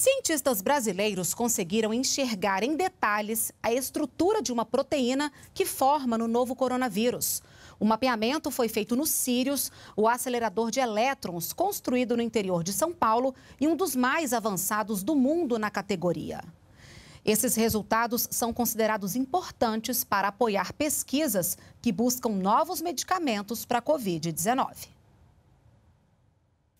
Cientistas brasileiros conseguiram enxergar em detalhes a estrutura de uma proteína que forma no novo coronavírus. O mapeamento foi feito no Sirius, o acelerador de elétrons construído no interior de São Paulo e um dos mais avançados do mundo na categoria. Esses resultados são considerados importantes para apoiar pesquisas que buscam novos medicamentos para a Covid-19.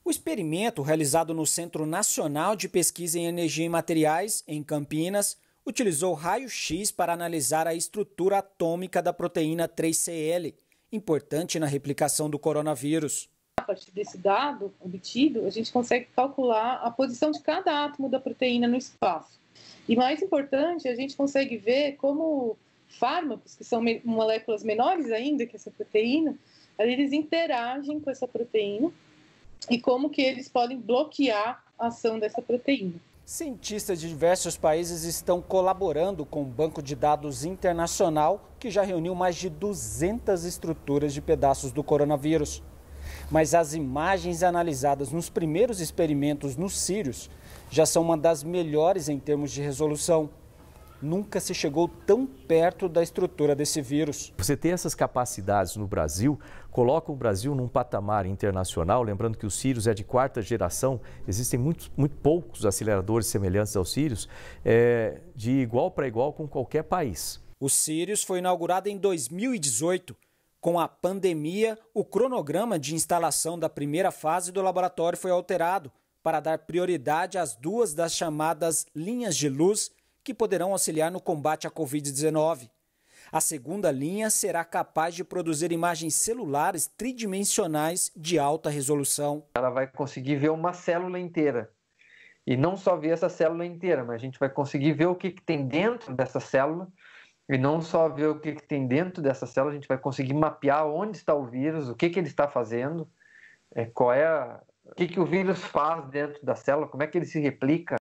O experimento, realizado no Centro Nacional de Pesquisa em Energia e Materiais, em Campinas, utilizou raio-x para analisar a estrutura atômica da proteína 3CL, importante na replicação do coronavírus. A partir desse dado obtido, a gente consegue calcular a posição de cada átomo da proteína no espaço. E mais importante, a gente consegue ver como fármacos, que são moléculas menores ainda que essa proteína, eles interagem com essa proteína e como que eles podem bloquear a ação dessa proteína. Cientistas de diversos países estão colaborando com o um banco de dados internacional que já reuniu mais de 200 estruturas de pedaços do coronavírus. Mas as imagens analisadas nos primeiros experimentos nos sírios já são uma das melhores em termos de resolução nunca se chegou tão perto da estrutura desse vírus. Você ter essas capacidades no Brasil coloca o Brasil num patamar internacional. Lembrando que o Sirius é de quarta geração, existem muito, muito poucos aceleradores semelhantes ao Sirius, é, de igual para igual com qualquer país. O Sirius foi inaugurado em 2018. Com a pandemia, o cronograma de instalação da primeira fase do laboratório foi alterado para dar prioridade às duas das chamadas linhas de luz que poderão auxiliar no combate à Covid-19. A segunda linha será capaz de produzir imagens celulares tridimensionais de alta resolução. Ela vai conseguir ver uma célula inteira. E não só ver essa célula inteira, mas a gente vai conseguir ver o que, que tem dentro dessa célula. E não só ver o que, que tem dentro dessa célula, a gente vai conseguir mapear onde está o vírus, o que, que ele está fazendo, é, qual é a, o que, que o vírus faz dentro da célula, como é que ele se replica,